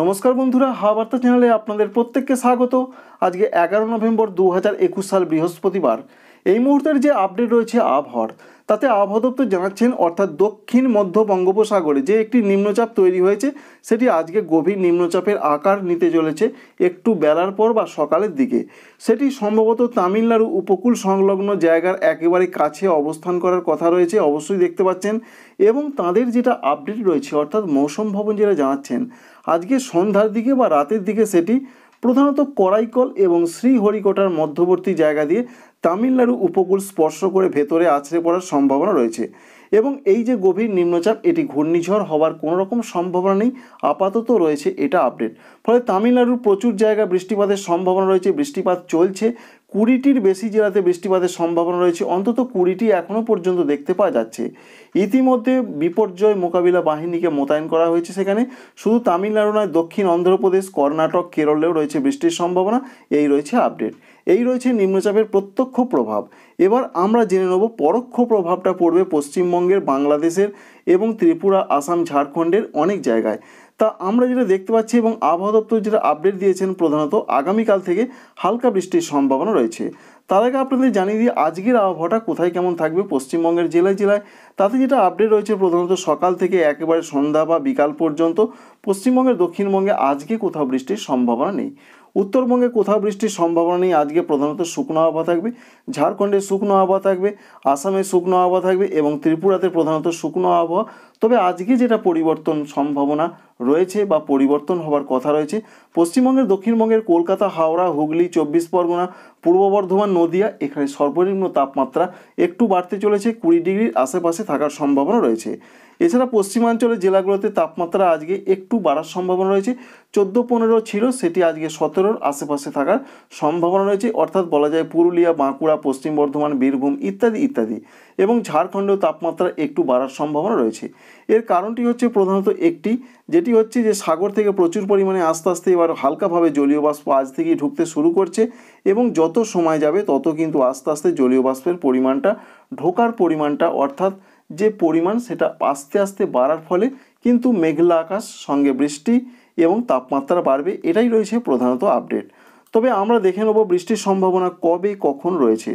নমস্কার বন্ধুরা হাওয়া চ্যানেলে আপনাদের প্রত্যেককে স্বাগত আজকে এগারো নভেম্বর দু সাল বৃহস্পতিবার এই মুহূর্তের যে আপডেট রয়েছে আবহাওয়ার তাতে আবহাওয়া দপ্তর জানাচ্ছেন অর্থাৎ দক্ষিণ মধ্য বঙ্গোপসাগরে যে একটি নিম্নচাপ তৈরি হয়েছে সেটি আজকে গভীর নিম্নচাপের আকার নিতে চলেছে একটু বেলার পর বা সকালের দিকে সেটি সম্ভবত তামিলনাড়ু উপকূল সংলগ্ন জায়গার একেবারে কাছে অবস্থান করার কথা রয়েছে অবশ্যই দেখতে পাচ্ছেন এবং তাদের যেটা আপডেট রয়েছে অর্থাৎ মৌসুম ভবন যেটা জানাচ্ছেন আজকে সন্ধ্যার দিকে বা রাতের দিকে সেটি প্রধানত করাইকল এবং শ্রীহরিকোটার মধ্যবর্তী জায়গা দিয়ে তামিলনাড়ু উপকূল স্পর্শ করে ভেতরে আছড়ে পড়ার সম্ভাবনা রয়েছে এবং এই যে গভীর নিম্নচাপ এটি ঘূর্ণিঝড় হওয়ার কোনো রকম সম্ভাবনা নেই আপাতত রয়েছে এটা আপডেট ফলে তামিলনাড়ুর প্রচুর জায়গা বৃষ্টিপাতের সম্ভাবনা রয়েছে বৃষ্টিপাত চলছে কুড়িটির বেশি জেলাতে বৃষ্টিপাতের সম্ভাবনা রয়েছে অন্তত কুড়িটি এখনও পর্যন্ত দেখতে পাওয়া যাচ্ছে ইতিমধ্যে বিপর্যয় মোকাবিলা বাহিনীকে মোতায়েন করা হয়েছে সেখানে শুধু তামিলনাড়ু নয় দক্ষিণ অন্ধ্রপ্রদেশ কর্ণাটক কেরলেও রয়েছে বৃষ্টির সম্ভাবনা এই রয়েছে আপডেট এই রয়েছে নিম্নচাপের প্রত্যক্ষ প্রভাব এবার আমরা জেনে নেব পরোক্ষ প্রভাবটা পড়বে পশ্চিমবঙ্গের বাংলাদেশের এবং ত্রিপুরা আসাম ঝাড়খণ্ডের অনেক জায়গায় তা আমরা যেটা দেখতে পাচ্ছি এবং আবহাওয়া দপ্তর যেটা আপডেট দিয়েছেন প্রধানত আগামীকাল থেকে হালকা বৃষ্টির সম্ভাবনা রয়েছে তার আগে আপনাদের জানিয়ে দিই আজকের আবহাওয়াটা কোথায় কেমন থাকবে পশ্চিমবঙ্গের জেলায় জেলায় তাতে যেটা আপডেট রয়েছে প্রধানত সকাল থেকে একেবারে সন্ধ্যা বা বিকাল পর্যন্ত পশ্চিমবঙ্গের দক্ষিণবঙ্গে আজকে কোথাও বৃষ্টির সম্ভাবনা নেই উত্তরবঙ্গে কোথাও বৃষ্টির সম্ভাবনা নেই আজকে প্রধানত শুকনো আবহাওয়া থাকবে ঝাড়খণ্ডে শুকনো আবহাওয়া থাকবে আসামে শুকনো আবহাওয়া থাকবে এবং ত্রিপুরাতে প্রধানত শুকনো আবহাওয়া তবে আজকে যেটা পরিবর্তন সম্ভাবনা রয়েছে বা পরিবর্তন হবার কথা রয়েছে পশ্চিমবঙ্গের দক্ষিণবঙ্গের কলকাতা হাওড়া হুগলি চব্বিশ পরগনা পূর্ব বর্ধমান নদিয়া এখানে সর্বনিম্ন তাপমাত্রা একটু বাড়তে চলেছে কুড়ি ডিগ্রির আশেপাশে থাকার সম্ভাবনা রয়েছে এছাড়া পশ্চিমাঞ্চলের জেলাগুলোতে তাপমাত্রা আজকে একটু বাড়ার সম্ভাবনা রয়েছে চোদ্দো পনেরো ছিল সেটি আজকে সতেরোর আশেপাশে থাকার সম্ভাবনা রয়েছে অর্থাৎ বলা যায় পুরুলিয়া বাঁকুড়া পশ্চিম বর্ধমান বীরভূম ইত্যাদি ইত্যাদি এবং ঝাড়খণ্ডেও তাপমাত্রা একটু বাড়ার সম্ভাবনা রয়েছে এর কারণটি হচ্ছে প্রধানত একটি যেটি হচ্ছে যে সাগর থেকে প্রচুর পরিমাণে আস্তে আস্তে এবার হালকাভাবে জলীয় বাষ্প আজ থেকেই ঢুকতে শুরু করছে এবং যত সময় যাবে তত কিন্তু আস্তে আস্তে জলীয় বাষ্পের পরিমাণটা ঢোকার পরিমাণটা অর্থাৎ যে পরিমাণ সেটা আস্তে আস্তে বাড়ার ফলে কিন্তু মেঘলা আকাশ সঙ্গে বৃষ্টি এবং তাপমাত্রা বাড়বে এটাই রয়েছে প্রধানত আপডেট তবে আমরা দেখে নেব বৃষ্টির সম্ভাবনা কবে কখন রয়েছে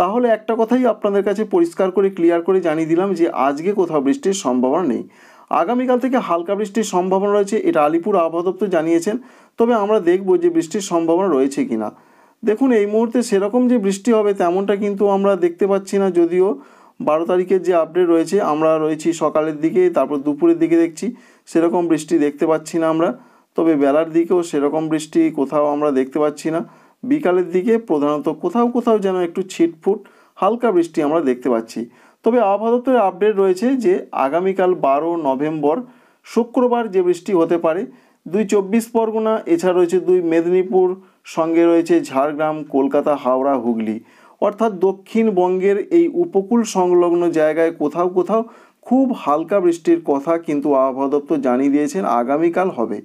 তাহলে একটা কথাই আপনাদের কাছে পরিষ্কার করে ক্লিয়ার করে জানিয়ে দিলাম যে আজকে কোথাও বৃষ্টির সম্ভাবনা নেই আগামীকাল থেকে হালকা বৃষ্টির সম্ভাবনা রয়েছে এটা আলিপুর আবহাওয়া দপ্তর জানিয়েছেন তবে আমরা দেখব যে বৃষ্টির সম্ভাবনা রয়েছে কি না দেখুন এই মুহূর্তে সেরকম যে বৃষ্টি হবে তেমনটা কিন্তু আমরা দেখতে পাচ্ছি না যদিও বারো তারিখের যে আপডেট রয়েছে আমরা রয়েছি সকালের দিকে তারপর দুপুরের দিকে দেখছি সেরকম বৃষ্টি দেখতে পাচ্ছি না আমরা তবে বেলার দিকেও সেরকম বৃষ্টি কোথাও আমরা দেখতে পাচ্ছি না বিকালের দিকে প্রধানত কোথাও কোথাও যেন একটু ছিটফুট হালকা বৃষ্টি আমরা দেখতে পাচ্ছি তবে আবহাওয়া দপ্তরের আপডেট রয়েছে যে আগামীকাল বারো নভেম্বর শুক্রবার যে বৃষ্টি হতে পারে দুই চব্বিশ পরগনা এছাড়া রয়েছে দুই মেদিনীপুর সঙ্গে রয়েছে ঝাড়গ্রাম কলকাতা হাওড়া হুগলি অর্থাৎ দক্ষিণবঙ্গের এই উপকূল সংলগ্ন জায়গায় কোথাও কোথাও খুব হালকা বৃষ্টির কথা কিন্তু আবহাওয়া দপ্তর জানিয়ে দিয়েছেন আগামীকাল হবে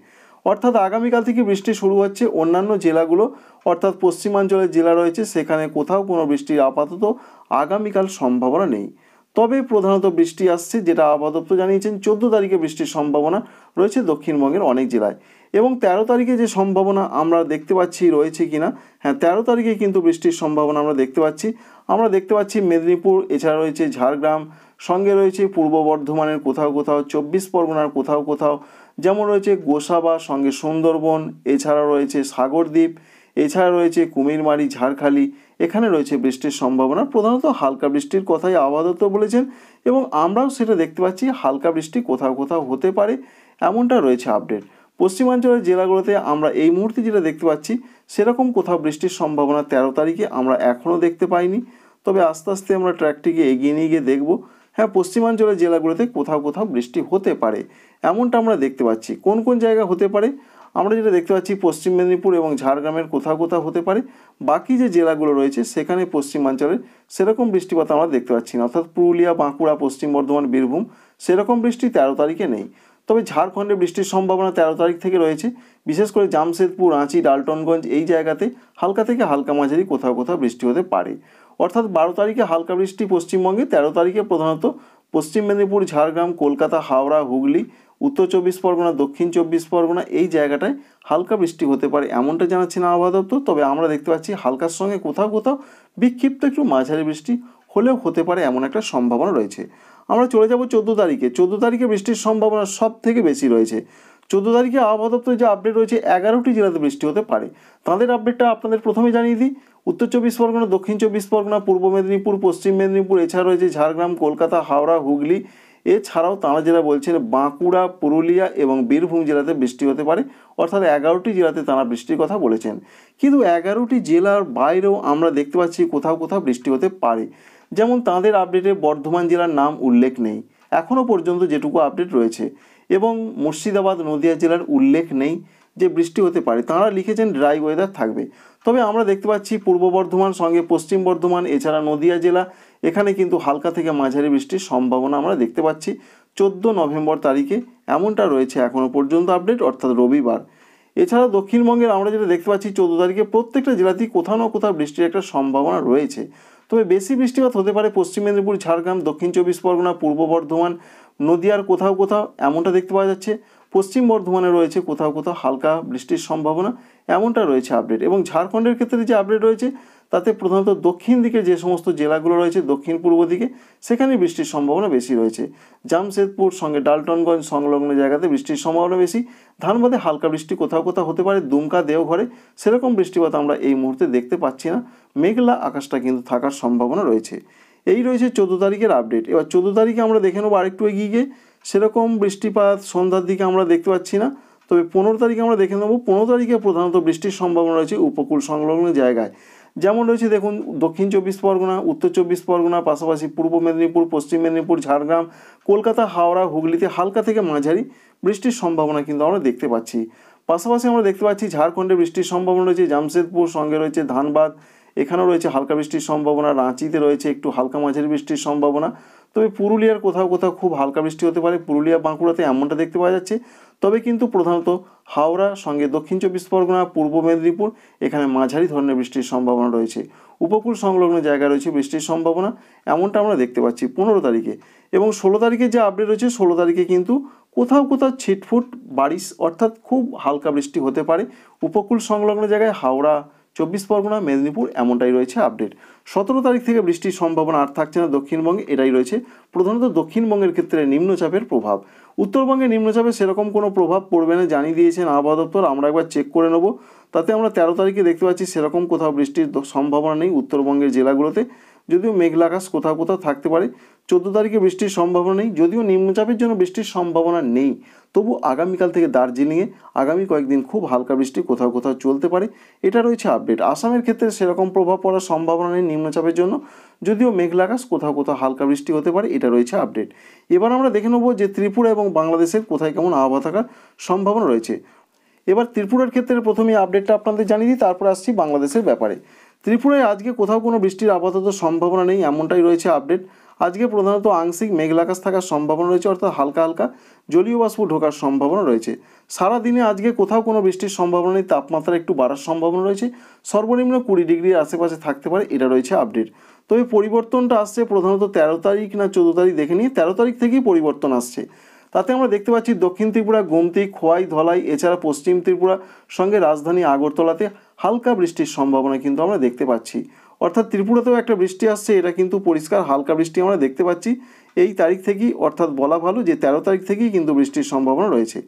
অর্থাৎ আগামীকাল থেকে বৃষ্টি শুরু হচ্ছে অন্যান্য জেলাগুলো অর্থাৎ পশ্চিমাঞ্চলের জেলা রয়েছে সেখানে কোথাও কোনো বৃষ্টির আপাতত আগামীকাল সম্ভাবনা নেই তবে প্রধানত বৃষ্টি আসছে যেটা আপাতত জানিয়েছেন চোদ্দ তারিখে বৃষ্টির সম্ভাবনা রয়েছে দক্ষিণবঙ্গের অনেক জেলায় এবং ১৩ তারিখে যে সম্ভাবনা আমরা দেখতে পাচ্ছি রয়েছে কিনা হ্যাঁ ১৩ তারিখে কিন্তু বৃষ্টির সম্ভাবনা আমরা দেখতে পাচ্ছি আমরা দেখতে পাচ্ছি মেদিনীপুর এছাড়া রয়েছে ঝাড়গ্রাম সঙ্গে রয়েছে পূর্ব বর্ধমানের কোথাও কোথাও চব্বিশ পরগনার কোথাও কোথাও যেমন রয়েছে গোসাবা সঙ্গে সুন্দরবন এছাড়া রয়েছে সাগরদ্বীপ এছাড়া রয়েছে কুমিরমারি ঝাড়খালি এখানে রয়েছে বৃষ্টির সম্ভাবনা প্রধানত হালকা বৃষ্টির কথাই আবাদত বলেছেন এবং আমরাও সেটা দেখতে পাচ্ছি হালকা বৃষ্টি কোথাও কোথাও হতে পারে এমনটা রয়েছে আপডেট পশ্চিমাঞ্চলের জেলাগুলোতে আমরা এই মুহূর্তে যেটা দেখতে পাচ্ছি সেরকম কোথাও বৃষ্টির সম্ভাবনা তেরো তারিখে আমরা এখনও দেখতে পাইনি তবে আস্তে আস্তে আমরা ট্র্যাকটিকে এগিয়ে নিয়ে গিয়ে দেখব হ্যাঁ পশ্চিমাঞ্চলের জেলাগুলোতে কোথাও কোথাও বৃষ্টি হতে পারে এমনটা আমরা দেখতে পাচ্ছি কোন কোন জায়গা হতে পারে আমরা যেটা দেখতে পাচ্ছি পশ্চিম মেদিনীপুর এবং ঝাড়গ্রামের কোথাও কোথাও হতে পারে বাকি যে জেলাগুলো রয়েছে সেখানে পশ্চিমাঞ্চলের সেরকম বৃষ্টিপাত আমরা দেখতে পাচ্ছি না অর্থাৎ পুরুলিয়া বাঁকুড়া পশ্চিম বর্ধমান বীরভূম সেরকম বৃষ্টি তেরো তারিখে নেই তবে ঝাড়খণ্ডে বৃষ্টির সম্ভাবনা তেরো তারিখ থেকে রয়েছে বিশেষ করে জামশেদপুর রাঁচি ডালটনগঞ্জ এই জায়গাতে হালকা থেকে হালকা মাঝারি কোথাও কোথাও বৃষ্টি হতে পারে অর্থাৎ বারো তারিখে হালকা বৃষ্টি পশ্চিমবঙ্গে তেরো তারিখে প্রধানত পশ্চিম মেদিনীপুর ঝাড়গ্রাম কলকাতা হাওড়া হুগলি উত্তর চব্বিশ পরগনা দক্ষিণ চব্বিশ পরগনা এই জায়গাটায় হালকা বৃষ্টি হতে পারে এমনটা জানাচ্ছেন আবহাওয়া দপ্তর তবে আমরা দেখতে পাচ্ছি হালকার সঙ্গে কোথাও কোথাও বিক্ষিপ্ত একটু মাঝারি বৃষ্টি হলেও হতে পারে এমন একটা সম্ভাবনা রয়েছে আমরা চলে যাব চোদ্দো তারিখে চোদ্দো তারিখে বৃষ্টির সম্ভাবনা সব থেকে বেশি রয়েছে চোদ্দো তারিখে আবহাওয়া দপ্তর যে আপডেট রয়েছে এগারোটি জেলাতে বৃষ্টি হতে পারে তাদের আপডেটটা আপনাদের প্রথমে জানিয়ে দিই উত্তর চব্বিশ পরগনা দক্ষিণ চব্বিশ পরগনা পূর্ব মেদিনীপুর পশ্চিম মেদিনীপুর এছাড়া রয়েছে ঝাড়গ্রাম কলকাতা হাওড়া হুগলি এছাড়াও তাঁরা জেলা বলছেন বাঁকুড়া পুরুলিয়া এবং বীরভূম জেলাতে বৃষ্টি হতে পারে অর্থাৎ এগারোটি জেলাতে তাঁরা বৃষ্টির কথা বলেছেন কিন্তু এগারোটি জেলার বাইরেও আমরা দেখতে পাচ্ছি কোথাও কোথাও বৃষ্টি হতে পারে যেমন তাঁদের আপডেটে বর্ধমান জেলার নাম উল্লেখ নেই এখনও পর্যন্ত যেটুকু আপডেট রয়েছে এবং মুর্শিদাবাদ নদিয়া জেলার উল্লেখ নেই যে বৃষ্টি হতে পারে তাঁরা লিখেছেন ড্রাই ওয়েদার থাকবে তবে আমরা দেখতে পাচ্ছি পূর্ব বর্ধমান সঙ্গে পশ্চিম বর্ধমান এছাড়া নদিয়া জেলা এখানে কিন্তু হালকা থেকে মাঝারি বৃষ্টির সম্ভাবনা আমরা দেখতে পাচ্ছি চোদ্দো নভেম্বর তারিখে এমনটা রয়েছে এখনও পর্যন্ত আপডেট অর্থাৎ রবিবার এছাড়া দক্ষিণবঙ্গের আমরা যেটা দেখতে পাচ্ছি চোদ্দ তারিখে প্রত্যেকটা জেলাতেই কোথাও না কোথাও বৃষ্টির একটা সম্ভাবনা রয়েছে তবে বেশি বৃষ্টিপাত হতে পারে পশ্চিম মেদিনীপুর ঝাড়গ্রাম দক্ষিণ চব্বিশ পরগনা পূর্ব বর্ধমান নদিয়ার কোথাও কোথাও এমনটা দেখতে পাওয়া যাচ্ছে পশ্চিম বর্ধমানে রয়েছে কোথাও কোথাও হালকা বৃষ্টির সম্ভাবনা এমনটা রয়েছে আপডেট এবং ঝাড়খণ্ডের ক্ষেত্রে যে আপডেট রয়েছে তাতে প্রধানত দক্ষিণ দিকে যে সমস্ত জেলাগুলো রয়েছে দক্ষিণ পূর্ব দিকে সেখানে বৃষ্টির সম্ভাবনা বেশি রয়েছে জামশেদপুর সঙ্গে ডালটনগঞ্জ সংলগ্ন জায়গাতে বৃষ্টির সম্ভাবনা বেশি ধানবাদে হালকা বৃষ্টি কোথাও কোথাও হতে পারে দুমকা দেওঘরে সেরকম বৃষ্টিপাত আমরা এই মুহূর্তে দেখতে পাচ্ছি না মেঘলা আকাশটা কিন্তু থাকার সম্ভাবনা রয়েছে এই রয়েছে চোদ্দো তারিখের আপডেট এবার চোদ্দো তারিখে আমরা দেখে নেবো আরেকটু এগিয়ে গিয়ে সেরকম বৃষ্টিপাত সন্ধ্যার দিকে আমরা দেখতে পাচ্ছি না তবে পনেরো তারিখে আমরা দেখে নেবো পনেরো তারিখে প্রধানত বৃষ্টির সম্ভাবনা রয়েছে উপকূল সংলগ্ন জায়গায় যেমন রয়েছে দেখুন দক্ষিণ চব্বিশ পরগনা উত্তর চব্বিশ পরগনা পাশাপাশি পূর্ব মেদিনীপুর পশ্চিম মেদিনীপুর ঝাড়গ্রাম কলকাতা হাওড়া হুগলিতে হালকা থেকে মাঝারি বৃষ্টির সম্ভাবনা কিন্তু আমরা দেখতে পাচ্ছি পাশাপাশি আমরা দেখতে পাচ্ছি ঝাড়খণ্ডে বৃষ্টির সম্ভাবনা রয়েছে জামশেদপুর সঙ্গে রয়েছে ধানবাদ এখানেও রয়েছে হালকা বৃষ্টির সম্ভাবনা রাঁচিতে রয়েছে একটু হালকা মাঝের বৃষ্টির সম্ভাবনা তবে পুরুলিয়ার কোথাও কোথাও খুব হালকা বৃষ্টি হতে পারে পুরুলিয়া বাঁকুড়াতে এমনটা দেখতে পাওয়া যাচ্ছে তবে কিন্তু প্রধানত হাওড়া সঙ্গে দক্ষিণ চব্বিশ পরগনা পূর্ব মেদিনীপুর এখানে মাঝারি ধরনের বৃষ্টির সম্ভাবনা রয়েছে উপকূল সংলগ্ন জায়গা রয়েছে বৃষ্টির সম্ভাবনা এমনটা আমরা দেখতে পাচ্ছি পনেরো তারিখে এবং ষোলো তারিখে যে আপডেট রয়েছে ষোলো তারিখে কিন্তু কোথাও কোথাও ছিটফুট বারিশ অর্থাৎ খুব হালকা বৃষ্টি হতে পারে উপকূল সংলগ্ন জায়গায় হাওড়া চব্বিশ পরগনা মেদিনীপুর এমনটাই রয়েছে আপডেট সতেরো তারিখ থেকে বৃষ্টির সম্ভাবনা আর থাকছে না দক্ষিণবঙ্গে এটাই রয়েছে প্রধানত দক্ষিণবঙ্গের ক্ষেত্রে নিম্নচাপের প্রভাব উত্তরবঙ্গে নিম্নচাপে সেরকম কোনো প্রভাব পড়বে না জানিয়ে দিয়েছেন আবহাওয়া দপ্তর আমরা একবার চেক করে নেব তাতে আমরা তেরো তারিখে দেখতে পাচ্ছি সেরকম কোথাও বৃষ্টির সম্ভাবনা নেই উত্তরবঙ্গের জেলাগুলোতে যদিও মেঘলা আকাশ কোথাও কোথাও থাকতে পারে চোদ্দ তারিখে বৃষ্টির সম্ভাবনা নেই যদিও নিম্নচাপের জন্য বৃষ্টির সম্ভাবনা নেই তবু আগামীকাল থেকে দার্জিলিংয়ে আগামী কয়েকদিন খুব হালকা বৃষ্টি কোথাও কোথাও চলতে পারে এটা রয়েছে আপডেট আসামের ক্ষেত্রে সেরকম প্রভাব পড়ার সম্ভাবনা নেই নিম্নচাপের জন্য যদিও মেঘলাকাশ কোথাও কোথাও হালকা বৃষ্টি হতে পারে এটা রয়েছে আপডেট এবার আমরা দেখে নেব যে ত্রিপুরা এবং বাংলাদেশের কোথায় কেমন আবহাওয়া থাকার সম্ভাবনা রয়েছে এবার ত্রিপুরার ক্ষেত্রে প্রথমে আপডেটটা আপনাদের জানিয়ে দিই তারপর আসছি বাংলাদেশের ব্যাপারে ত্রিপুরায় আজকে কোথাও কোনো বৃষ্টির আপাতত সম্ভাবনা নেই এমনটাই রয়েছে আপডেট আজকে প্রধানত আংশিক মেঘলাকাশ থাকার সম্ভাবনা রয়েছে অর্থাৎ হালকা হালকা জলীয় বাষ্প ঢোকার সম্ভাবনা রয়েছে সারা দিনে আজকে কোথাও কোনো বৃষ্টির সম্ভাবনা নেই তাপমাত্রা একটু বাড়ার সম্ভাবনা রয়েছে সর্বনিম্ন কুড়ি ডিগ্রির আশেপাশে থাকতে পারে এটা রয়েছে আপডেট তবে পরিবর্তনটা আসছে প্রধানত তেরো তারিখ না চোদ্দ তারিখ দেখে নিয়ে তেরো তারিখ থেকেই পরিবর্তন আসছে তাতে আমরা দেখতে পাচ্ছি দক্ষিণ ত্রিপুরা গোমতি খোয়াই ধলাই এছাড়া পশ্চিম ত্রিপুরা সঙ্গে রাজধানী আগরতলাতে হালকা বৃষ্টির সম্ভাবনা কিন্তু আমরা দেখতে পাচ্ছি অর্থাৎ ত্রিপুরাতেও একটা বৃষ্টি আসছে এটা কিন্তু পরিষ্কার হালকা বৃষ্টি আমরা দেখতে পাচ্ছি এই তারিখ থেকেই অর্থাৎ বলা ভালো যে তেরো তারিখ থেকেই কিন্তু বৃষ্টির সম্ভাবনা রয়েছে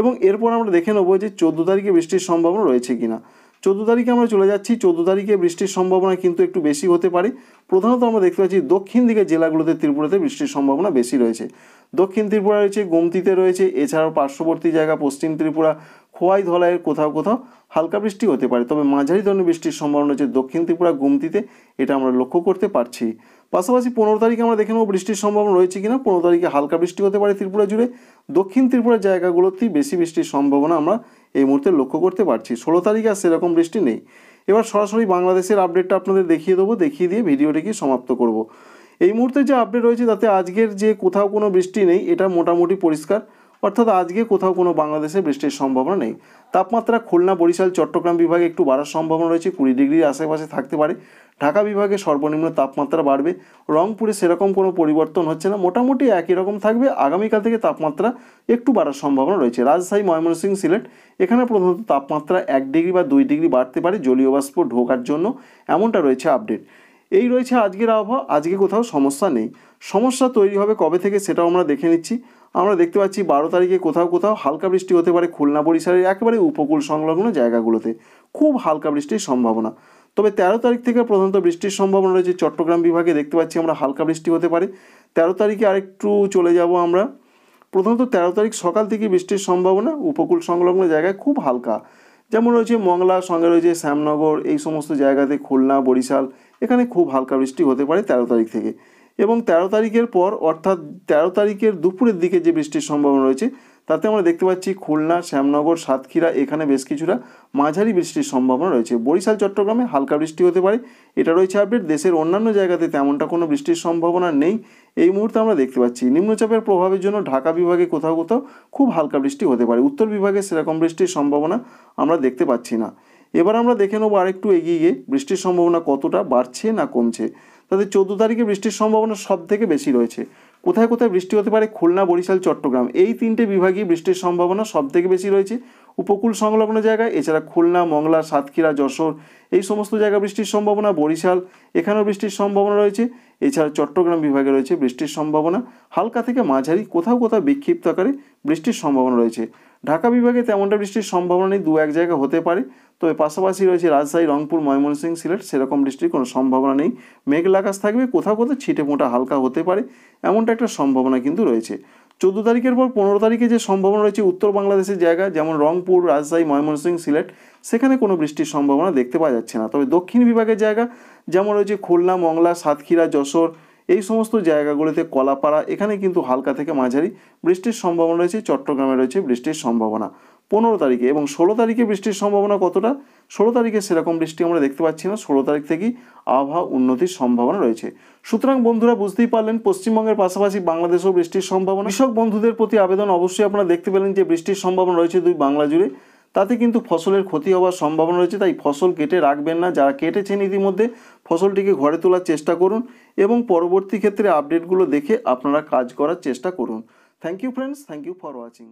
এবং এরপর আমরা দেখে নেবো যে চোদ্দো তারিখে বৃষ্টির সম্ভাবনা রয়েছে কি না চোদ্দো তারিখে আমরা চলে যাচ্ছি চোদ্দো তারিখে বৃষ্টির সম্ভাবনা কিন্তু একটু বেশি হতে পারে প্রধানত আমরা দেখতে পাচ্ছি দক্ষিণ দিকের জেলাগুলোতে ত্রিপুরাতে বৃষ্টির সম্ভাবনা বেশি রয়েছে দক্ষিণ ত্রিপুরা রয়েছে গোমতিতে রয়েছে এছাড়াও পার্শ্ববর্তী জায়গা পশ্চিম ত্রিপুরা খোয়াই ধলাইয়ের কোথাও কোথাও হালকা বৃষ্টি হতে পারে তবে মাঝারি ধরনের বৃষ্টির সম্ভাবনা রয়েছে দক্ষিণ ত্রিপুরা গুমতিতে এটা আমরা লক্ষ্য করতে পারছি পাশাপাশি পনেরো তারিখে আমরা দেখে নেব বৃষ্টির সম্ভাবনা রয়েছে কিনা পনেরো তারিখে হালকা বৃষ্টি হতে পারে ত্রিপুরা জুড়ে দক্ষিণ ত্রিপুরার জায়গাগুলোতেই বেশি বৃষ্টির সম্ভাবনা আমরা এই মুহূর্তে লক্ষ্য করতে পারছি ষোলো তারিখে আর সেরকম বৃষ্টি নেই এবার সরাসরি বাংলাদেশের আপডেটটা আপনাদের দেখিয়ে দেবো দেখিয়ে দিয়ে ভিডিওটিকে সমাপ্ত করব। এই মুহূর্তে যে আপডেট রয়েছে তাতে আজকের যে কোথাও কোনো বৃষ্টি নেই এটা মোটামুটি পরিষ্কার অর্থাৎ আজকে কোথাও কোনো বাংলাদেশে বৃষ্টির সম্ভাবনা নেই তাপমাত্রা খুলনা বরিশাল চট্টগ্রাম বিভাগে একটু বাড়ার সম্ভাবনা রয়েছে কুড়ি ডিগ্রির আশেপাশে থাকতে পারে ঢাকা বিভাগে সর্বনিম্ন তাপমাত্রা বাড়বে রংপুরে সেরকম কোনো পরিবর্তন হচ্ছে না মোটামুটি একই রকম থাকবে আগামীকাল থেকে তাপমাত্রা একটু বাড়ার সম্ভাবনা রয়েছে রাজশাহী ময়মনসিং সিলেট এখানে প্রধানত তাপমাত্রা এক ডিগ্রি বা দুই ডিগ্রি বাড়তে পারে জলীয় বাষ্প ঢোকার জন্য এমনটা রয়েছে আপডেট এই রয়েছে আজকের আবহাওয়া আজকে কোথাও সমস্যা নেই সমস্যা তৈরি হবে কবে থেকে সেটাও আমরা দেখে নিচ্ছি আমরা দেখতে পাচ্ছি বারো তারিখে কোথাও কোথাও হালকা বৃষ্টি হতে পারে খুলনা বরিশালের একেবারে উপকূল সংলগ্ন জায়গাগুলোতে খুব হালকা বৃষ্টির সম্ভাবনা তবে তেরো তারিখ থেকে প্রধানত বৃষ্টির সম্ভাবনা রয়েছে চট্টগ্রাম বিভাগে দেখতে পাচ্ছি আমরা হালকা বৃষ্টি হতে পারে তেরো তারিখে আরেকটু চলে যাব আমরা প্রথমত তেরো তারিখ সকাল থেকে বৃষ্টির সম্ভাবনা উপকূল সংলগ্ন জায়গায় খুব হালকা যেমন রয়েছে মংলার সঙ্গে রয়েছে শ্যামনগর এই সমস্ত জায়গাতে খুলনা বরিশাল এখানে খুব হালকা বৃষ্টি হতে পারে তেরো তারিখ থেকে এবং তেরো তারিখের পর অর্থাৎ তেরো তারিখের দুপুরের দিকে যে বৃষ্টির সম্ভাবনা রয়েছে তাতে আমরা দেখতে পাচ্ছি খুলনা শ্যামনগর সাতক্ষীরা এখানে বেশ কিছুটা মাঝারি বৃষ্টির সম্ভাবনা রয়েছে বরিশাল চট্টগ্রামে হালকা বৃষ্টি হতে পারে এটা রয়েছে আপডেট দেশের অন্যান্য জায়গাতে তেমনটা কোনো বৃষ্টির সম্ভাবনা নেই এই মুহূর্তে আমরা দেখতে পাচ্ছি নিম্নচাপের প্রভাবের জন্য ঢাকা বিভাগে কোথাও কোথাও খুব হালকা বৃষ্টি হতে পারে উত্তর বিভাগে সেরকম বৃষ্টির সম্ভাবনা আমরা দেখতে পাচ্ছি না এবার আমরা দেখে নেবো আরেকটু এগিয়ে গিয়ে বৃষ্টির সম্ভাবনা কতটা বাড়ছে না কমছে তাদের চোদ্দো তারিখে বৃষ্টির সম্ভাবনা সব থেকে বেশি রয়েছে কোথায় কোথায় বৃষ্টি হতে পারে খুলনা বরিশাল চট্টগ্রাম এই তিনটে বিভাগই বৃষ্টির সম্ভাবনা সবথেকে বেশি রয়েছে উপকূল সংলগ্ন জায়গায় এছাড়া খুলনা মংলা সাতক্ষীরা যশোর এই সমস্ত জায়গায় বৃষ্টির সম্ভাবনা বরিশাল এখানেও বৃষ্টির সম্ভাবনা রয়েছে এছাড়া চট্টগ্রাম বিভাগে রয়েছে বৃষ্টির সম্ভাবনা হালকা থেকে মাঝারি কোথাও কোথাও বিক্ষিপ্ত আকারে বৃষ্টির সম্ভাবনা রয়েছে ঢাকা বিভাগে তেমনটা বৃষ্টির সম্ভাবনা নেই দু এক জায়গায় হতে পারে তবে পাশাপাশি রয়েছে রাজশাহী রংপুর ময়মনসিংহ সিলেট সেরকম বৃষ্টির কোনো সম্ভাবনা নেই মেঘলা আকাশ থাকবে কোথাও কোথাও ছিটে মোটা হালকা হতে পারে এমনটা একটা সম্ভাবনা কিন্তু রয়েছে চোদ্দো তারিখের পর পনেরো তারিখে যে সম্ভাবনা রয়েছে উত্তর বাংলাদেশের জায়গা যেমন রংপুর রাজশাহী ময়মনসিংহ সিলেট সেখানে কোনো বৃষ্টির সম্ভাবনা দেখতে পাওয়া যাচ্ছে না তবে দক্ষিণ বিভাগের জায়গা যেমন রয়েছে খুলনা মংলা সাতক্ষীরা যশোর এই সমস্ত জায়গাগুলিতে কলাপাড়া এখানে কিন্তু হালকা থেকে মাঝারি বৃষ্টির সম্ভাবনা রয়েছে চট্টগ্রামে রয়েছে বৃষ্টির সম্ভাবনা পনেরো তারিখে এবং ষোলো তারিখে বৃষ্টির সম্ভাবনা কতটা ষোলো তারিখে সেরকম বৃষ্টি আমরা দেখতে পাচ্ছি না ষোলো তারিখ থেকেই আবহাওয়া উন্নতির সম্ভাবনা রয়েছে সুতরাং বন্ধুরা বুঝতেই পারলেন পশ্চিমবঙ্গের পাশাপাশি বাংলাদেশেও বৃষ্টির সম্ভাবনা কৃষক বন্ধুদের প্রতি আবেদন অবশ্যই আপনারা দেখতে পেলেন যে বৃষ্টির সম্ভাবনা রয়েছে দুই বাংলা জুড়ে তাতে কিন্তু ফসলের ক্ষতি হওয়ার সম্ভাবনা রয়েছে তাই ফসল কেটে রাখবেন না যারা কেটেছেন ইতিমধ্যে ফসলটিকে ঘরে তোলার চেষ্টা করুন এবং পরবর্তী ক্ষেত্রে আপডেটগুলো দেখে আপনারা কাজ করার চেষ্টা করুন thank you friends thank you for watching